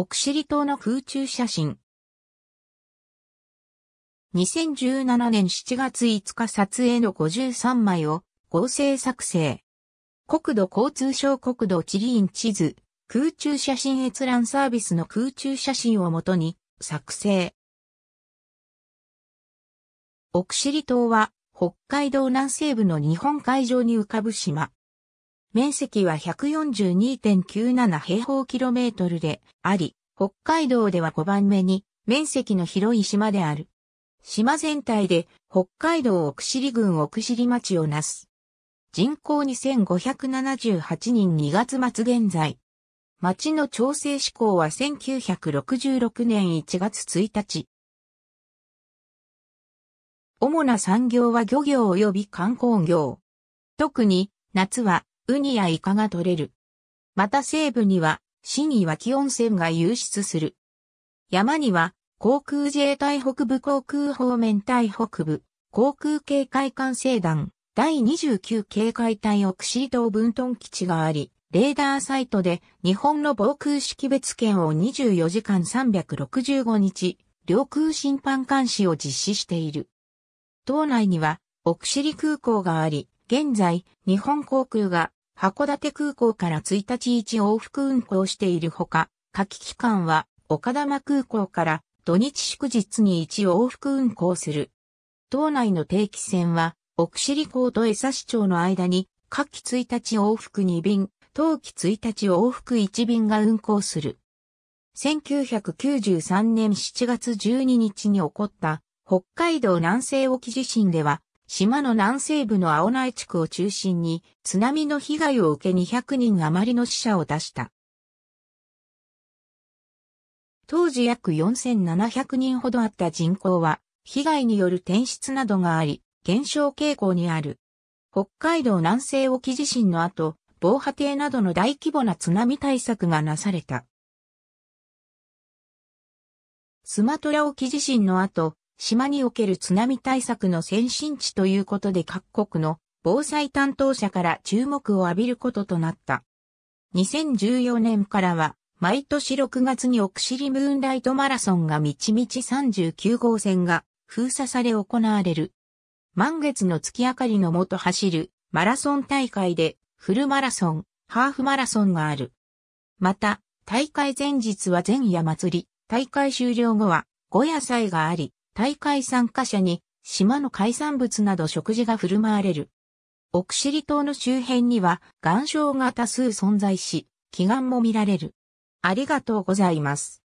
奥尻島の空中写真。2017年7月5日撮影の53枚を合成作成。国土交通省国土地理院地図、空中写真閲覧サービスの空中写真をもとに作成。奥尻島は北海道南西部の日本海上に浮かぶ島。面積は142.97平方キロメートルであり、北海道では5番目に面積の広い島である。島全体で北海道奥尻郡奥尻町をなす。人口2578人2月末現在。町の調整志向は1966年1月1日。主な産業は漁業及び観光業。特に夏はウニやイカが取れる。また西部には、新岩木温泉が流出する。山には、航空自衛隊北部航空方面隊北部、航空警戒管制団、第29警戒隊オクシー島分屯基地があり、レーダーサイトで日本の防空識別圏を24時間365日、領空侵犯監視を実施している。島内には、奥尻空港があり、現在、日本航空が函館空港から1日1往復運航しているほか、夏季期間は岡玉空港から土日祝日に1往復運航する。島内の定期船は、奥尻港と江差町の間に、夏季1日往復2便、冬季1日往復1便が運航する。1993年7月12日に起こった北海道南西沖地震では島の南西部の青苗地区を中心に津波の被害を受け200人余りの死者を出した。当時約4700人ほどあった人口は、被害による転出などがあり、減少傾向にある。北海道南西沖地震の後、防波堤などの大規模な津波対策がなされた。スマトラ沖地震の後、島における津波対策の先進地ということで各国の防災担当者から注目を浴びることとなった。2014年からは、毎年6月にオクシリムーンライトマラソンがみちみち39号線が封鎖され行われる。満月の月明かりのもと走るマラソン大会でフルマラソン、ハーフマラソンがある。また、大会前日は前夜祭り、大会終了後は、五夜祭があり、大会参加者に島の海産物など食事が振る舞われる。奥尻島の周辺には岩礁が多数存在し、祈願も見られる。ありがとうございます。